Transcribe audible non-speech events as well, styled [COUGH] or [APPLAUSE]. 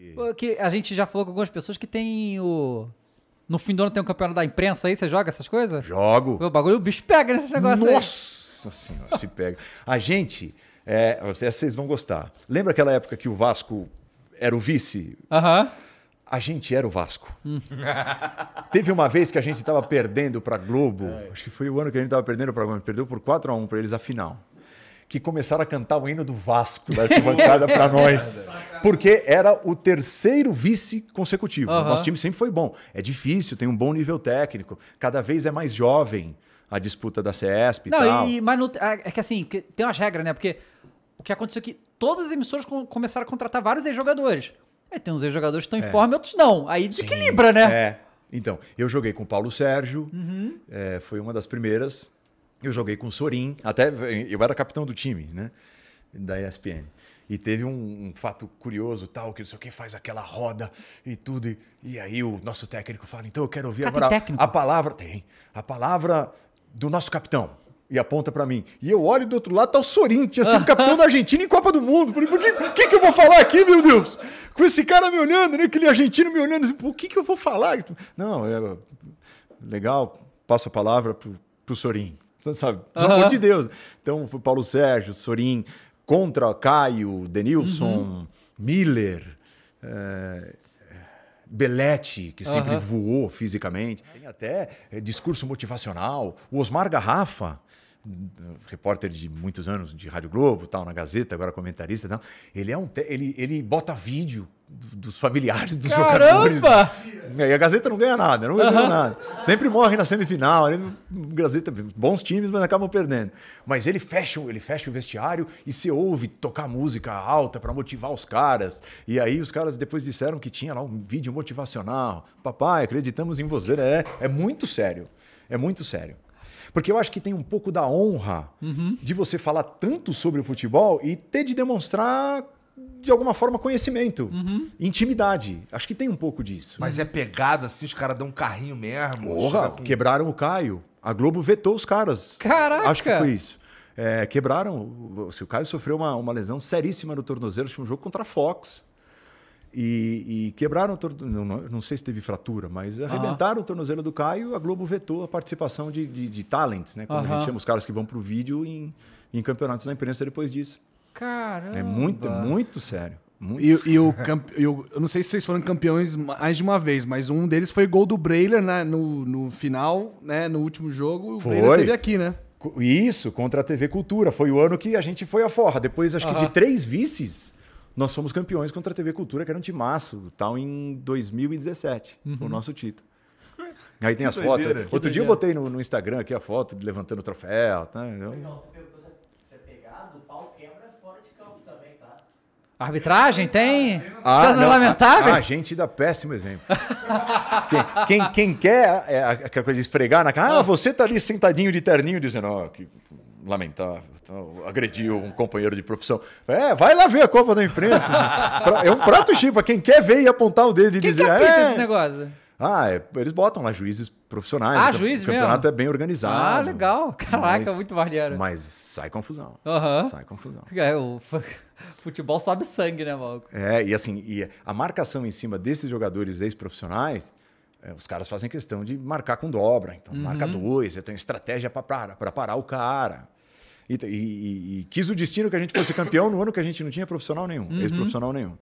Que... Porque a gente já falou com algumas pessoas que tem o. No fim do ano tem um campeonato da imprensa aí, você joga essas coisas? Jogo. O bagulho, o bicho pega nesse negócios Nossa aí. Nossa senhora, se pega. A gente, é, vocês vão gostar. Lembra aquela época que o Vasco era o vice? Aham. Uh -huh. A gente era o Vasco. Hum. [LAUGHS] Teve uma vez que a gente estava perdendo para Globo, acho que foi o ano que a gente estava perdendo para Globo, perdeu por 4 a 1 para eles a final que começaram a cantar o hino do Vasco da arquibancada para [LAUGHS] nós. Porque era o terceiro vice consecutivo. Uhum. Nosso time sempre foi bom. É difícil, tem um bom nível técnico, cada vez é mais jovem a disputa da CESP e não, tal. E, mas é, é que assim, tem umas regras, né? Porque o que aconteceu é que todas as emissoras começaram a contratar vários ex-jogadores. É, tem uns ex-jogadores que estão é. em forma e outros não. Aí desequilibra, Sim, né? É. Então, eu joguei com o Paulo Sérgio, uhum. é, foi uma das primeiras. Eu joguei com o Sorin, até eu era capitão do time, né? Da ESPN. E teve um, um, fato curioso, tal, que não sei o que, faz aquela roda e tudo. E, e aí o nosso técnico fala, então eu quero ouvir Cara, agora a, a palavra. Tem. A palavra do nosso capitão. E aponta para mim. E eu olho do outro lado, tá o Sorin, tinha sido capitão da Argentina em Copa do Mundo. Falei, por que, que, que eu vou falar aqui, meu Deus? Com esse cara me olhando, né? Aquele argentino me olhando. Assim, por que, que eu vou falar? Não, é legal, passo a palavra pro, pro Sorin sabe? Pelo uh -huh. amor de Deus. Então, foi Paulo Sérgio, Sorin, contra Caio, Denilson, uh uhum. -huh. Miller, é, que sempre uh -huh. voou fisicamente. Tem até é, discurso motivacional. O Osmar Garrafa, repórter de muitos anos de Rádio Globo, tal, na Gazeta, agora comentarista, tal. Ele é um ele ele bota vídeo dos familiares dos Caramba! jogadores. É, e a Gazeta não ganha nada, não ganha uhum. nada. Sempre morre na semifinal. Gazeta, bons times, mas acabam perdendo. Mas ele fecha, ele fecha o vestiário e se ouve tocar música alta para motivar os caras. E aí os caras depois disseram que tinha lá um vídeo motivacional. Papai, acreditamos em você. É, é muito sério. É muito sério. Porque eu acho que tem um pouco da honra uhum. de você falar tanto sobre o futebol e ter de demonstrar de alguma forma, conhecimento. Uhum. Intimidade. Acho que tem um pouco disso. Mas é pegada assim, os caras dão um carrinho mesmo. Porra, com... quebraram o Caio. A Globo vetou os caras. Caraca! Acho que foi isso. É, quebraram. O Caio sofreu uma, uma lesão seríssima no tornozelo. tinha um jogo contra a Fox. E, e, quebraram, não, não, sei se teve fratura, mas arrebentaram o tornozelo do Caio. A Globo vetou a participação de, de, de talents, né? Como a gente chama os caras que vão para o vídeo em, em campeonatos na imprensa depois disso. Caramba! É muito, muito sério. Muito e, sério. e o camp, eu, eu não sei se vocês foram campeões mais de uma vez, mas um deles foi gol do Brailer né? no, no final, né? No último jogo, o foi. Brailer teve aqui, né? Isso, contra a TV Cultura. Foi o ano que a gente foi a forra. Depois, acho que de três vices, nós fomos campeões contra a TV Cultura, que era um timaço, tal, em 2017, uhum. o nosso título. Aí tem que as fotos. Outro doideira. dia eu botei no, no, Instagram aqui a foto levantando o troféu. Tá? Legal, você perguntou é, se é pegado, o pau quebra fora de campo também, tá? arbitragem tem? Ah, ah é não, lamentável? A, a, gente dá péssimo exemplo. [LAUGHS] quem, quem, quem, quer é, é aquela coisa de esfregar na cara, ah, ah. você tá ali sentadinho de terninho dizendo, ó, oh, ah, que lamentável, então, agrediu um companheiro de profissão. É, vai lá ver a Copa da Imprensa. [LAUGHS] é um prato cheio para quem quer ver e apontar o dedo e quem dizer. Que é esse negócio? Ah, é, eles botam lá juízes profissionais. Ah, então, juízes mesmo? O campeonato mesmo? é bem organizado. Ah, legal. Caraca, mas, muito maneiro. Mas sai confusão. Uhum. Sai confusão. É, o [LAUGHS] futebol sobe sangue, né, Malco? É, e assim, e a marcação em cima desses jogadores ex-profissionais é, os caras fazem questão de marcar com dobra. Então, uhum. marca dois, eu estratégia para parar o cara. E, e, e, quis o destino que a gente fosse campeão no ano que a gente não tinha profissional nenhum, uhum. ex-profissional nenhum.